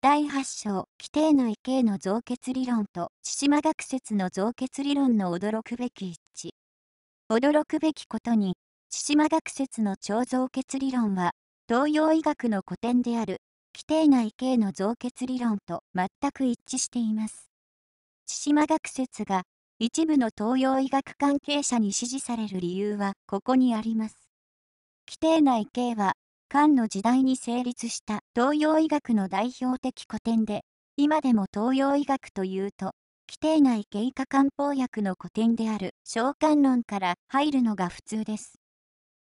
第8章、規定内形の増結理論と、千島学説の増結理論の驚くべき一致。驚くべきことに、千島学説の超増結理論は、東洋医学の古典である、規定内形の増結理論と全く一致しています。千島学説が、一部の東洋医学関係者に支持される理由は、ここにあります。規定異形は、漢の時代に成立した東洋医学の代表的古典で、今でも東洋医学というと、規定内経過漢方薬の古典である召喚論から入るのが普通です。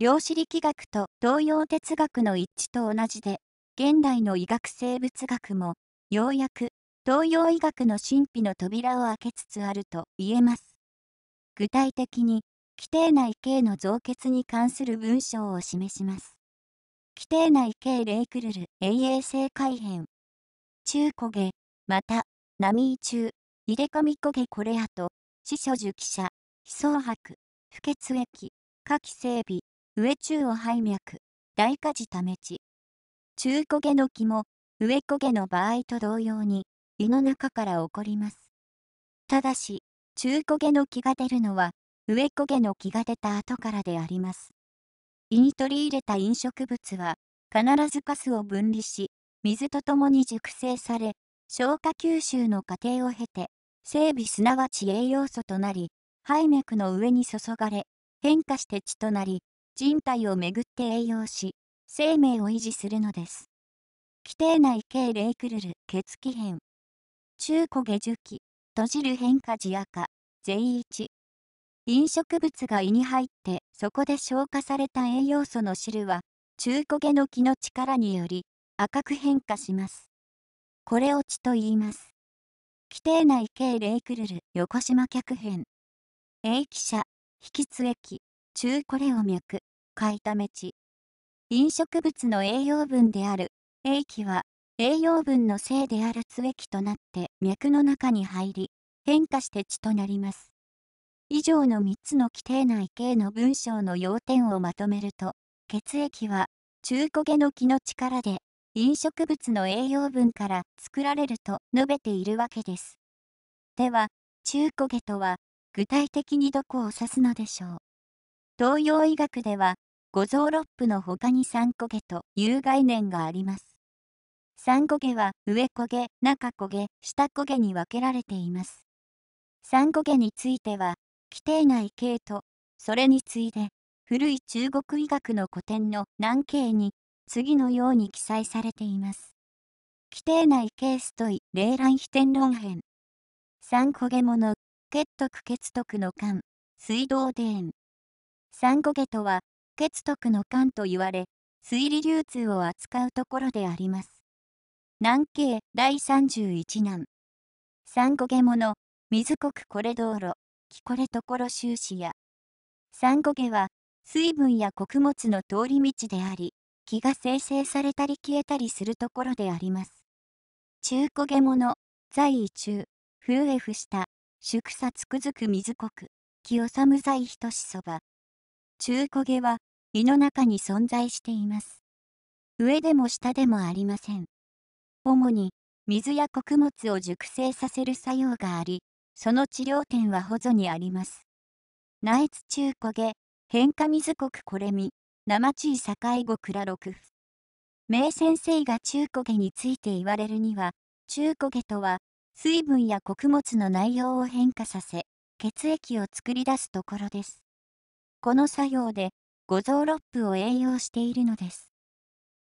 量子力学と東洋哲学の一致と同じで、現代の医学生物学も、ようやく東洋医学の神秘の扉を開けつつあると言えます。具体的に、規定内経の増結に関する文章を示します。規定内レイクルル、永遠性改変。中焦げ、また、波中、入れ込み焦げこれあと、死所受記者、非相白、不血液、下気整備、上中を背脈、大火事ため地。中焦げの気も、上焦げの場合と同様に、胃の中から起こります。ただし、中焦げの気が出るのは、上焦げの気が出た後からであります。胃に取り入れた飲食物は、必ずカスを分離し、水とともに熟成され、消化吸収の過程を経て、整備すなわち栄養素となり、肺脈の上に注がれ、変化して血となり、人体をめぐって栄養し、生命を維持するのです。規定内系レイクルル、血気変。中古下樹期、閉じる変化時赤、全一。飲食物が胃に入って、そこで消化された栄養素の汁は、中焦げの木の力により赤く変化します。これを血と言います。規定内計レイクルル横島脚編。栄気者、引き継液、中コレオ脈、買いため地。飲食物の栄養分である、栄気は、栄養分の性である津液となって脈の中に入り、変化して血となります。以上の3つの規定内形の文章の要点をまとめると、血液は中焦げの気の力で飲食物の栄養分から作られると述べているわけです。では、中焦げとは具体的にどこを指すのでしょう。東洋医学では、五臓六腑の他に三焦げという概念があります。三焦げは上焦げ、中焦げ、下焦げに分けられています。三焦げについては、規定内系と、それに次いで、古い中国医学の古典の南京に、次のように記載されています。規定内系ストイ、霊乱非天論編。三焦げ物、血徳血徳の間、水道伝。三焦げとは、血徳の間と言われ、水利流通を扱うところであります。南京第31難。三焦げ物、水国これ道路。きこれところ収支や。サンゴ毛は、水分や穀物の通り道であり、気が生成されたり消えたりするところであります。中古げ物、在位中、風へふした、宿さつくづく水国、清む在等しそば。中古げは、胃の中に存在しています。上でも下でもありません。主に、水や穀物を熟成させる作用があり、その治療点はほぞにあります。イツ中焦げ、変化水国これみ、生地境後倉六名先生が中焦げについて言われるには、中焦げとは、水分や穀物の内容を変化させ、血液を作り出すところです。この作用で、五臓六腑を栄養しているのです。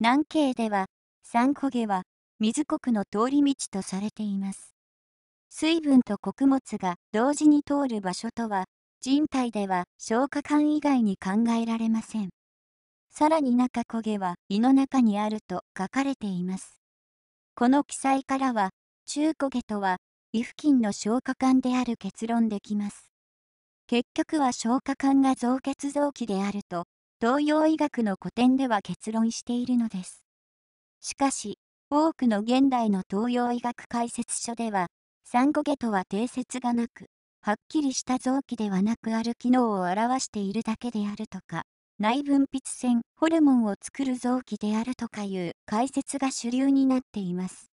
南京では、三焦げは、水国の通り道とされています。水分と穀物が同時に通る場所とは、人体では消化管以外に考えられません。さらに中焦げは胃の中にあると書かれています。この記載からは、中焦げとは胃付近の消化管である結論できます。結局は消化管が造血臓器であると、東洋医学の古典では結論しているのです。しかし、多くの現代の東洋医学解説書では、サンゴゲとは定説がなく、はっきりした臓器ではなくある機能を表しているだけであるとか、内分泌腺、ホルモンを作る臓器であるとかいう解説が主流になっています。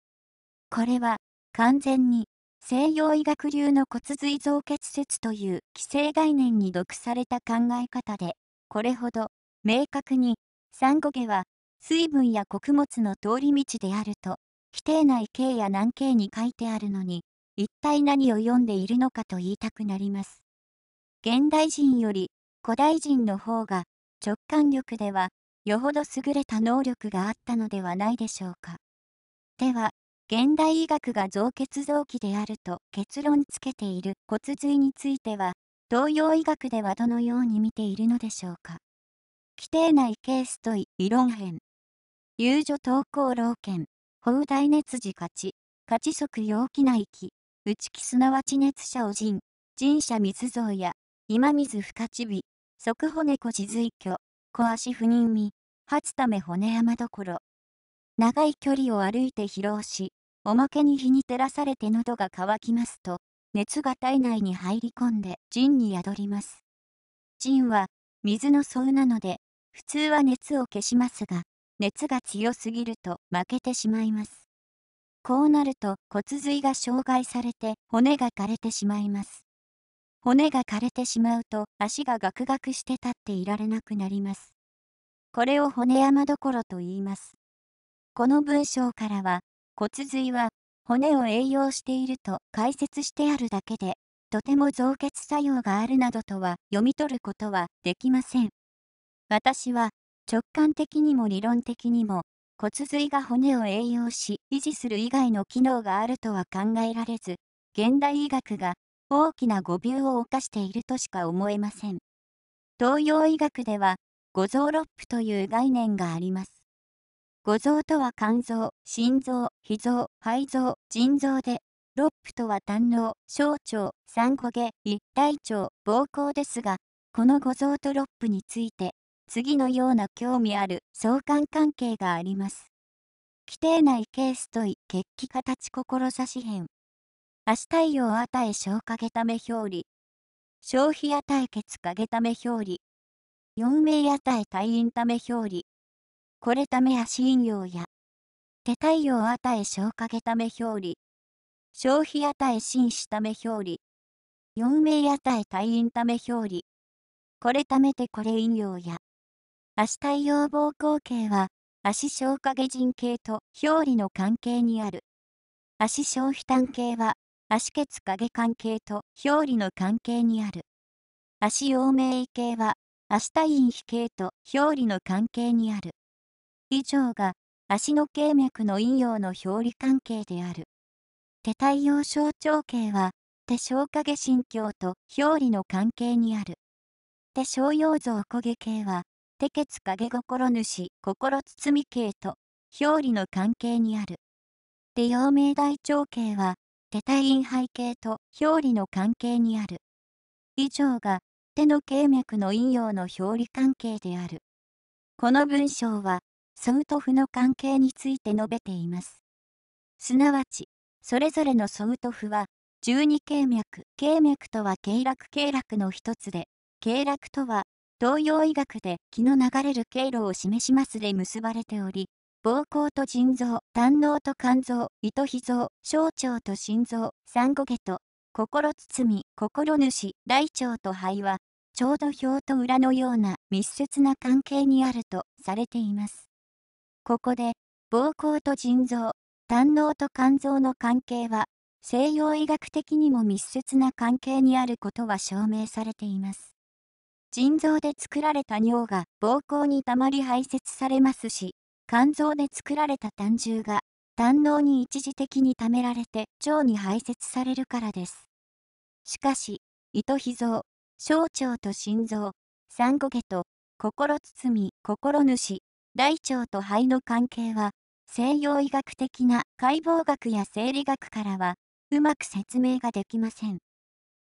これは、完全に、西洋医学流の骨髄造血説という既成概念に毒された考え方で、これほど、明確に、サンゴゲは、水分や穀物の通り道であると、規定内形や南形に書いてあるのに、一体何を読んでいるのかと言いたくなります。現代人より古代人の方が直感力ではよほど優れた能力があったのではないでしょうか。では、現代医学が造血臓器であると結論付けている骨髄については、東洋医学ではどのように見ているのでしょうか。規定内ケースと異論編。遊女投稿老犬、法大熱時勝ち、勝ち即陽気な息。内気すなわち熱者を人、神社密造や、今水深ちび、即骨子地随居、小足不妊身、初ため骨山どころ。長い距離を歩いて疲労し、おまけに日に照らされて喉が渇きますと、熱が体内に入り込んで腎に宿ります。腎は水の層なので、普通は熱を消しますが、熱が強すぎると負けてしまいます。こうなると骨髄が障害されて骨が枯れてしまいます。骨が枯れてしまうと足がガクガクして立っていられなくなります。これを骨山どころと言います。この文章からは骨髄は骨を栄養していると解説してあるだけでとても増血作用があるなどとは読み取ることはできません。私は直感的にも理論的にも骨髄が骨を栄養し維持する以外の機能があるとは考えられず、現代医学が大きな誤謬を犯しているとしか思えません。東洋医学では、五臓六腑という概念があります。五臓とは肝臓、心臓、脾臓、肺臓、腎臓で、六腑とは胆の小腸、三焦げ、一体腸、膀胱ですが、この五臓と六腑について、次のような興味ある相関関係があります。規定内ケースとい決起形志編。足太陽与え消化ため表裏。消費与え血下下ため表裏。四名与え退院ため表裏。これため足引用や。手太陽与え消化ため表裏。消費与え紳士ため表裏。四名与え退院ため表裏。これためてこれ引用や。足対応膀胱系は、足小下人系と表裏の関係にある。足消費炭系は、足血影関係と表裏の関係にある。足陽明異系は、足太陰比系と表裏の関係にある。以上が、足の経脈の陰陽の表裏関係である。手太陽小腸系は、手小影心境と表裏の関係にある。手小陽像焦げ系は、手血影心主、心包み系と、表裏の関係にある。で陽明大長系は、手体陰背景と表裏の関係にある。以上が、手の経脈の陰陽の表裏関係である。この文章は、ソウトフの関係について述べています。すなわち、それぞれのソウトフは、十二経脈、経脈とは経絡経絡の一つで、経絡とは東洋医学で気の流れる経路を示しますで結ばれており、膀胱と腎臓、胆のうと肝臓、糸脾臓、小腸と心臓、産後下と、心包み、心主、大腸と肺は、ちょうど表と裏のような密接な関係にあるとされています。ここで、膀胱と腎臓、胆のうと肝臓の関係は、西洋医学的にも密接な関係にあることは証明されています。腎臓で作られた尿が膀胱にたまり排泄されますし、肝臓で作られた胆汁が胆嚢に一時的にためられて腸に排泄されるからです。しかし、糸脾臓、小腸と心臓、産後下と心包み、心主、大腸と肺の関係は、西洋医学的な解剖学や生理学からは、うまく説明ができません。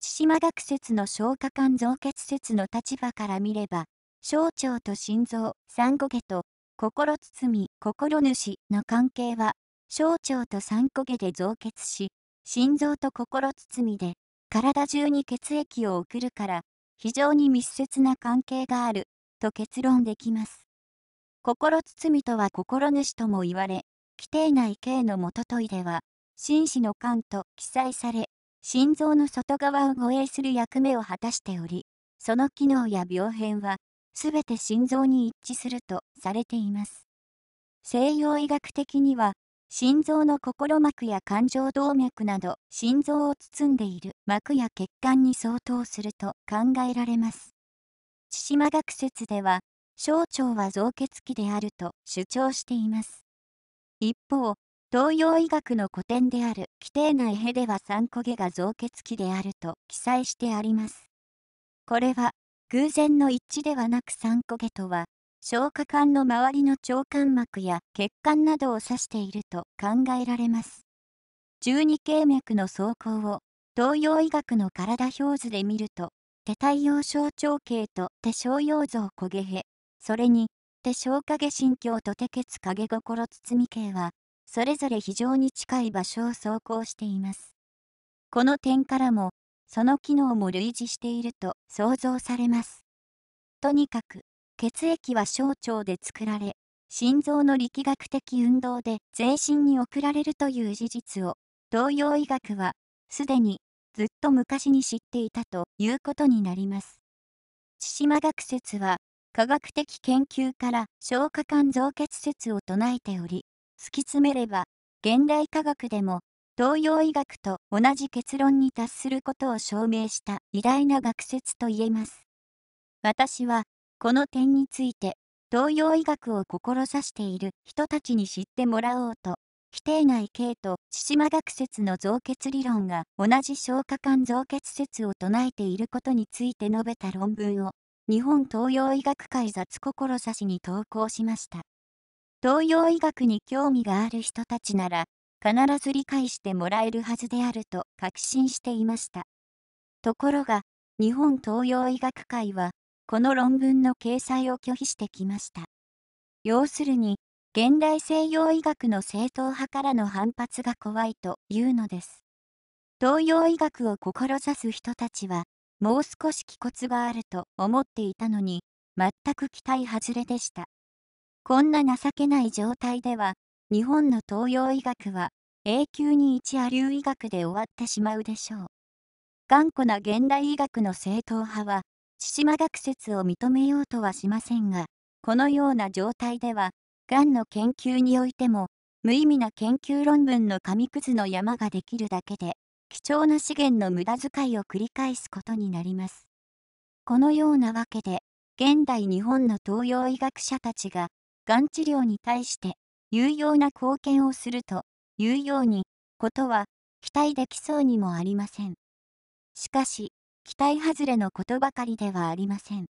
千島学説の消化管増血説の立場から見れば、小腸と心臓、三五毛と、心包み、心主の関係は、小腸と三五毛で増血し、心臓と心包みで、体中に血液を送るから、非常に密接な関係がある、と結論できます。心包みとは心主とも言われ、規定内形の元問いでは、紳士の官と記載され、心臓の外側を護衛する役目を果たしており、その機能や病変は、すべて心臓に一致するとされています。西洋医学的には、心臓の心膜や感情動脈など、心臓を包んでいる膜や血管に相当すると考えられます。千島学説では、小腸は造血器であると主張しています。一方、東洋医学の古典である規定内へでは三焦げが造血器であると記載してあります。これは偶然の一致ではなく三焦げとは消化管の周りの腸管膜や血管などを指していると考えられます。十二経脈の走行を東洋医学の体表図で見ると手太陽小腸系と手小陽像焦げへそれに手小影心境と手血影心包み系はそれぞれ非常に近い場所を走行しています。この点からも、その機能も類似していると想像されます。とにかく、血液は小腸で作られ、心臓の力学的運動で全身に送られるという事実を、東洋医学は、すでに、ずっと昔に知っていたということになります。千島学説は、科学的研究から消化管増血説を唱えており、突き詰めれば、現代科学でも、東洋医学と同じ結論に達することを証明した偉大な学説と言えます。私は、この点について、東洋医学を志している人たちに知ってもらおうと、規定内系と千島学説の造血理論が同じ消化管造血説を唱えていることについて述べた論文を、日本東洋医学会雑志に投稿しました。東洋医学に興味がある人たちなら、必ず理解してもらえるはずであると確信していました。ところが、日本東洋医学会は、この論文の掲載を拒否してきました。要するに、現代西洋医学の正統派からの反発が怖いというのです。東洋医学を志す人たちは、もう少し気骨があると思っていたのに、全く期待外れでした。こんな情けない状態では、日本の東洋医学は永久に一亜流医学で終わってしまうでしょう。頑固な現代医学の正統派は、千島学説を認めようとはしませんが、このような状態では、がんの研究においても、無意味な研究論文の紙くずの山ができるだけで、貴重な資源の無駄遣いを繰り返すことになります。このようなわけで、現代日本の東洋医学者たちが、がん治療に対して有用な貢献をするというようにことは期待できそうにもありません。しかし、期待外れのことばかりではありません。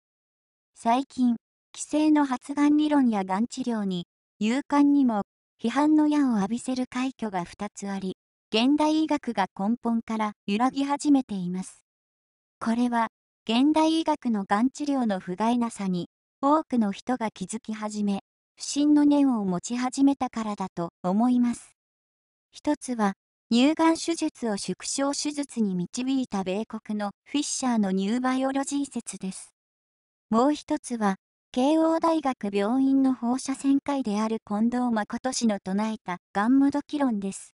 最近、規制の発がん理論やがん治療に、勇敢にも批判の矢を浴びせる快挙が2つあり、現代医学が根本から揺らぎ始めています。これは、現代医学のがん治療の不甲斐なさに、多くの人が気づき始め、不審の念を持ち始めたからだと思います。一つは、乳がん手術を縮小手術に導いた米国のフィッシャーのニューバイオロジー説です。もう一つは、慶応大学病院の放射線科医である近藤誠氏の唱えたガンムドキ論です。